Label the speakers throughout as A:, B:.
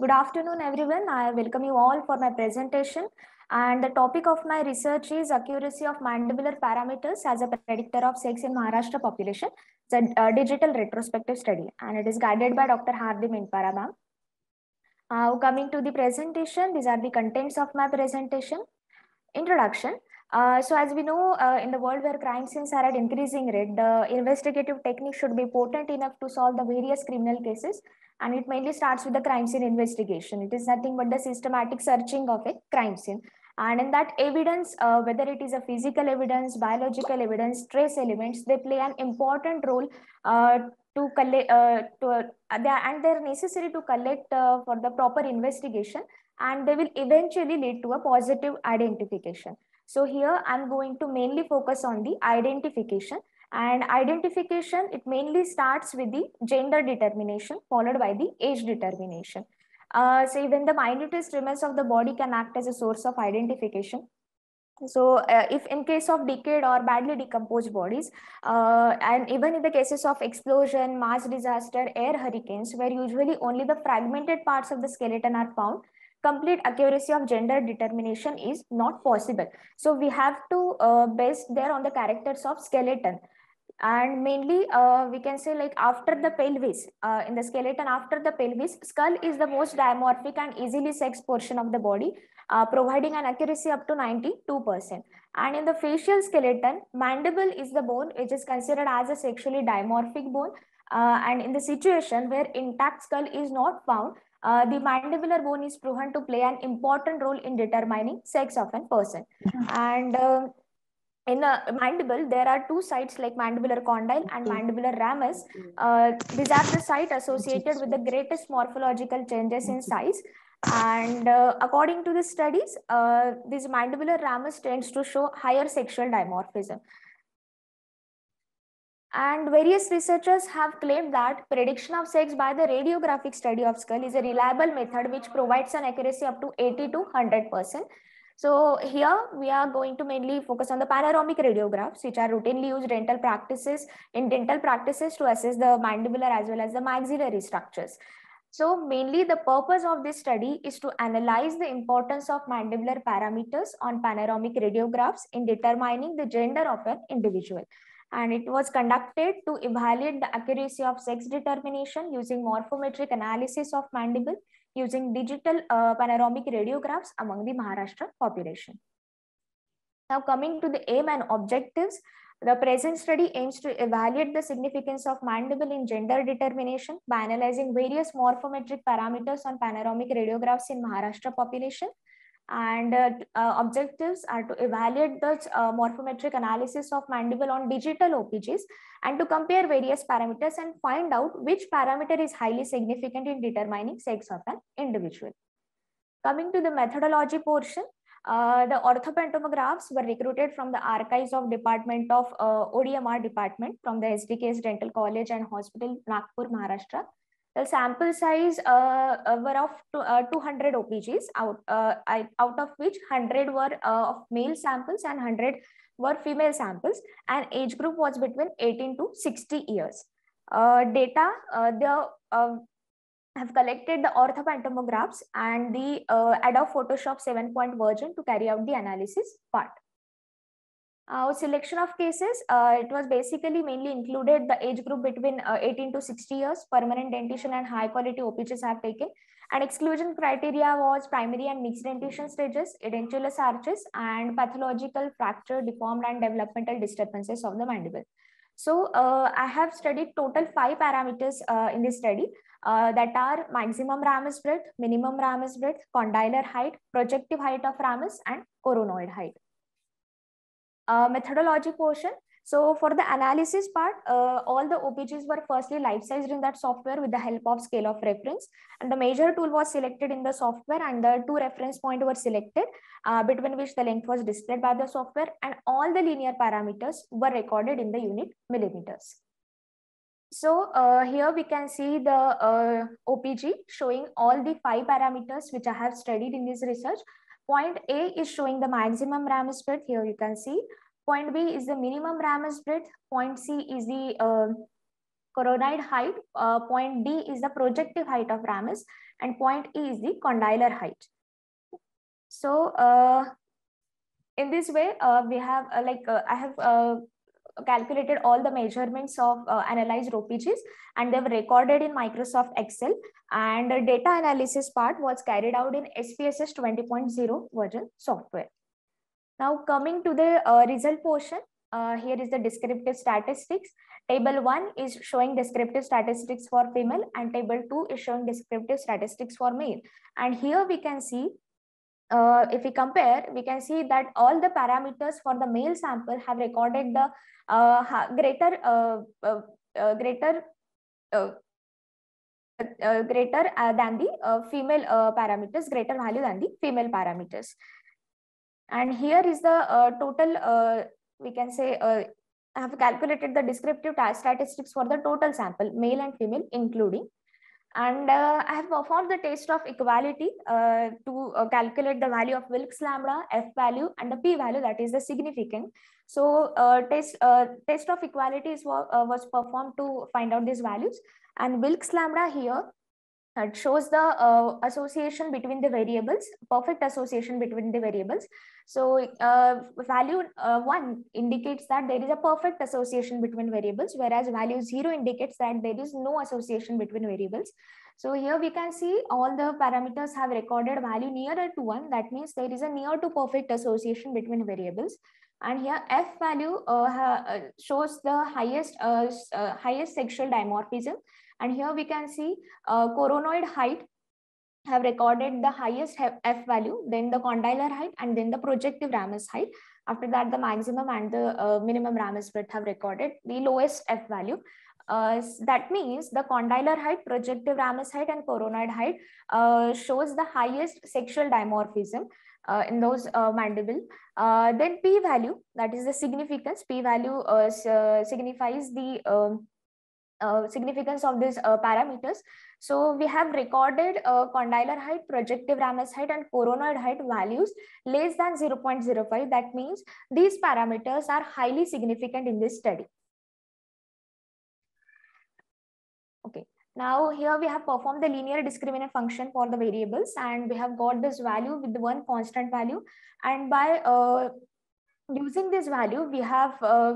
A: Good afternoon, everyone. I welcome you all for my presentation. And the topic of my research is accuracy of mandibular parameters as a predictor of sex in Maharashtra population. It's a, a digital retrospective study, and it is guided by Dr. Hardy Minpara, Now, uh, coming to the presentation, these are the contents of my presentation. Introduction. Uh, so as we know, uh, in the world where crime scenes are at increasing rate, the investigative technique should be potent enough to solve the various criminal cases. And it mainly starts with the crime scene investigation. It is nothing but the systematic searching of a crime scene. And in that evidence, uh, whether it is a physical evidence, biological evidence, trace elements, they play an important role uh, to collect, uh, to, and they're necessary to collect for the proper investigation. And they will eventually lead to a positive identification. So here I'm going to mainly focus on the identification and identification, it mainly starts with the gender determination followed by the age determination. Uh, so even the minutest remains of the body can act as a source of identification. So uh, if in case of decayed or badly decomposed bodies, uh, and even in the cases of explosion, mass disaster, air hurricanes, where usually only the fragmented parts of the skeleton are found, complete accuracy of gender determination is not possible. So we have to uh, base there on the characters of skeleton. And mainly uh, we can say like after the pelvis, uh, in the skeleton after the pelvis, skull is the most dimorphic and easily sexed portion of the body, uh, providing an accuracy up to 92%. And in the facial skeleton, mandible is the bone which is considered as a sexually dimorphic bone. Uh, and in the situation where intact skull is not found, uh, the mandibular bone is proven to play an important role in determining sex of a person. Mm-hmm. And uh, in a mandible, there are two sites like mandibular condyle and mm-hmm. mandibular ramus. Mm-hmm. Uh, these are the sites associated with the greatest morphological changes in size. And uh, according to the studies, uh, this mandibular ramus tends to show higher sexual dimorphism. And various researchers have claimed that prediction of sex by the radiographic study of skull is a reliable method which provides an accuracy up to 80 to 100%. So here we are going to mainly focus on the panoramic radiographs, which are routinely used dental practices in dental practices to assess the mandibular as well as the maxillary structures. So mainly the purpose of this study is to analyze the importance of mandibular parameters on panoramic radiographs in determining the gender of an individual and it was conducted to evaluate the accuracy of sex determination using morphometric analysis of mandible using digital uh, panoramic radiographs among the Maharashtra population. Now coming to the aim and objectives, the present study aims to evaluate the significance of mandible in gender determination by analyzing various morphometric parameters on panoramic radiographs in Maharashtra population and uh, uh, objectives are to evaluate the uh, morphometric analysis of mandible on digital OPGs and to compare various parameters and find out which parameter is highly significant in determining sex of an individual. Coming to the methodology portion, uh, the orthopantomographs were recruited from the archives of Department of uh, ODMR Department from the SDKS Dental College and Hospital, Nagpur, Maharashtra the sample size uh, uh, were of two, uh, 200 OPGs, out, uh, I, out of which 100 were uh, of male samples and 100 were female samples, and age group was between 18 to 60 years. Uh, data the have collected the orthopantomographs and the uh, Adobe Photoshop 7 point version to carry out the analysis part. Our uh, selection of cases, uh, it was basically mainly included the age group between uh, 18 to 60 years, permanent dentition and high quality OPHs have taken. And exclusion criteria was primary and mixed dentition stages, edentulous arches, and pathological fracture, deformed and developmental disturbances of the mandible. So uh, I have studied total five parameters uh, in this study uh, that are maximum ramus breadth, minimum ramus breadth, condylar height, projective height of ramus, and coronoid height. Uh, methodology portion. So for the analysis part, uh, all the OPGs were firstly life-sized in that software with the help of scale of reference. And the major tool was selected in the software and the two reference points were selected uh, between which the length was displayed by the software and all the linear parameters were recorded in the unit millimeters. So uh, here we can see the uh, OPG showing all the five parameters which I have studied in this research. Point A is showing the maximum Ramus width. Here you can see. Point B is the minimum Ramus width. Point C is the uh, coronoid height. Uh, point D is the projective height of Ramus. And point E is the condylar height. So uh, in this way, uh, we have uh, like uh, I have calculated all the measurements of uh, analyzed ROPGs and they were recorded in Microsoft Excel. And the data analysis part was carried out in SPSS 20.0 version software. Now coming to the uh, result portion, uh, here is the descriptive statistics. Table 1 is showing descriptive statistics for female and table 2 is showing descriptive statistics for male. And here we can see uh, if we compare, we can see that all the parameters for the male sample have recorded the uh, greater uh, uh, uh greater uh, greater than the female parameters, greater value than the female parameters. And here is the total, we can say, I have calculated the descriptive statistics for the total sample, male and female including. And uh, I have performed the test of equality uh, to uh, calculate the value of Wilks lambda, F value, and the P value that is the significant. So uh, test, uh, test of equality is, uh, was performed to find out these values. And Wilks lambda here it shows the uh, association between the variables, perfect association between the variables. So uh, value uh, 1 indicates that there is a perfect association between variables, whereas value 0 indicates that there is no association between variables. So here we can see all the parameters have recorded value nearer to 1. That means there is a near to perfect association between variables. And here F value uh, uh, shows the highest, uh, highest sexual dimorphism and here we can see uh, coronoid height have recorded the highest F value, then the condylar height, and then the projective ramus height. After that, the maximum and the uh, minimum ramus width have recorded the lowest F value. Uh, that means the condylar height, projective ramus height, and coronoid height uh, shows the highest sexual dimorphism uh, in those uh, mandible. Uh, then p value, that is the significance. P value uh, signifies the um, uh, significance of these uh, parameters. So we have recorded uh, condylar height, projective ramus height and coronoid height values less than 0.05. That means these parameters are highly significant in this study. Okay. Now here we have performed the linear discriminant function for the variables and we have got this value with one constant value and by uh, using this value we have uh,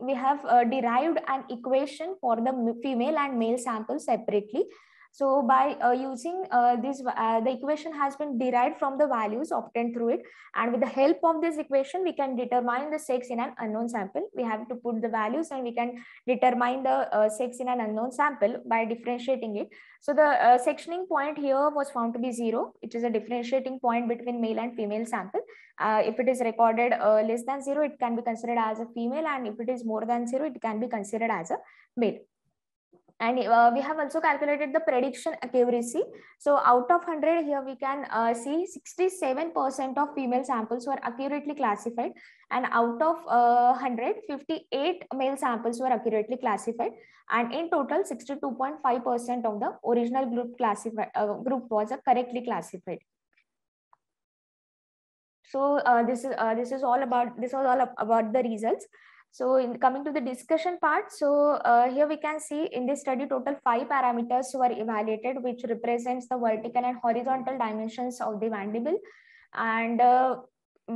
A: we have uh, derived an equation for the female and male sample separately so by uh, using uh, this, uh, the equation has been derived from the values obtained through it. And with the help of this equation, we can determine the sex in an unknown sample. We have to put the values and we can determine the uh, sex in an unknown sample by differentiating it. So the uh, sectioning point here was found to be zero, It is a differentiating point between male and female sample. Uh, if it is recorded less than zero, it can be considered as a female. And if it is more than zero, it can be considered as a male and uh, we have also calculated the prediction accuracy. So out of 100 here we can uh, see 67% of female samples were accurately classified and out of uh, 158 male samples were accurately classified and in total 62.5% of the original group classified uh, group was correctly classified. So uh, this is uh, this is all about this was all about the results. So in coming to the discussion part, so uh, here we can see in this study total five parameters were evaluated, which represents the vertical and horizontal dimensions of the mandible. And uh,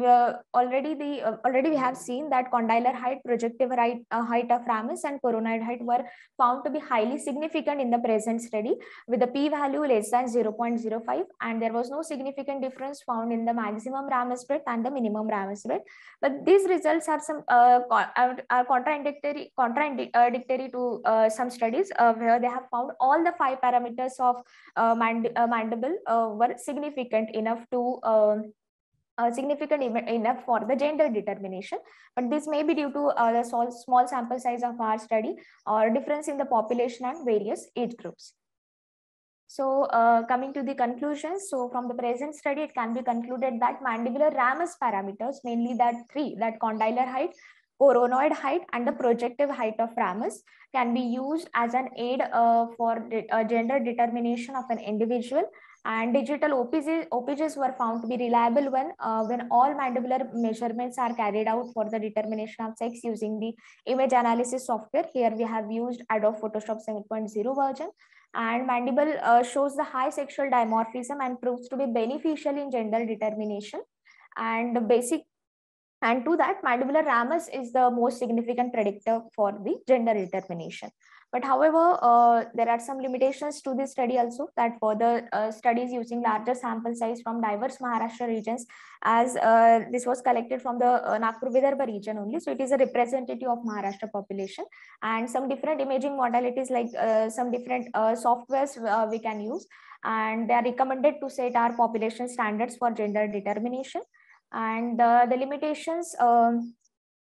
A: uh, already the uh, already we have seen that condylar height, projective height, uh, height of ramus and coronoid height were found to be highly significant in the present study with the p-value less than 0.05 and there was no significant difference found in the maximum ramus width and the minimum ramus width But these results are some uh, uh, are contradictory contradictory to uh, some studies where they have found all the five parameters of mand mandible were significant enough to uh, significant enough for the gender determination. But this may be due to uh, the small, small sample size of our study or difference in the population and various age groups. So uh, coming to the conclusions, so from the present study, it can be concluded that mandibular ramus parameters, mainly that three, that condylar height, coronoid height and the projective height of ramus can be used as an aid uh, for de uh, gender determination of an individual and digital OPGs, were found to be reliable when, uh, when all mandibular measurements are carried out for the determination of sex using the image analysis software. Here we have used Adobe Photoshop 7.0 version and mandible uh, shows the high sexual dimorphism and proves to be beneficial in gender determination and the basic and to that, mandibular ramus is the most significant predictor for the gender determination. But however, uh, there are some limitations to this study also that further uh, studies using larger sample size from diverse Maharashtra regions as uh, this was collected from the uh, Nagpur Vidarbha region only. So it is a representative of Maharashtra population and some different imaging modalities like uh, some different uh, softwares uh, we can use and they are recommended to set our population standards for gender determination and uh, the limitations um,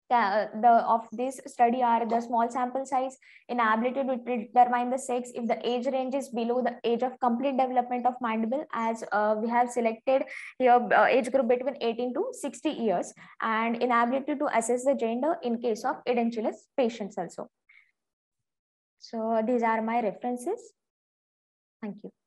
A: the, the of this study are the small sample size, inability to determine the sex if the age range is below the age of complete development of mandible as uh, we have selected here uh, age group between 18 to 60 years and inability to assess the gender in case of edentulous patients also. So these are my references. Thank you.